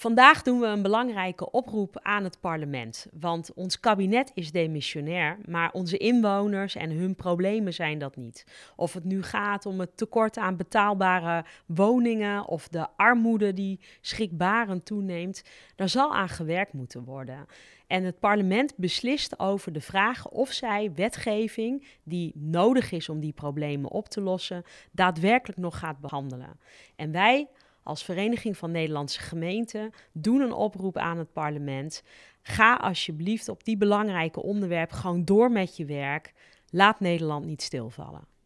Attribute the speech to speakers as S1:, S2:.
S1: Vandaag doen we een belangrijke oproep aan het parlement. Want ons kabinet is demissionair, maar onze inwoners en hun problemen zijn dat niet. Of het nu gaat om het tekort aan betaalbare woningen of de armoede die schrikbarend toeneemt, daar zal aan gewerkt moeten worden. En het parlement beslist over de vraag of zij wetgeving die nodig is om die problemen op te lossen, daadwerkelijk nog gaat behandelen. En wij als Vereniging van Nederlandse Gemeenten doen een oproep aan het parlement. Ga alsjeblieft op die belangrijke onderwerp gewoon door met je werk. Laat Nederland niet stilvallen.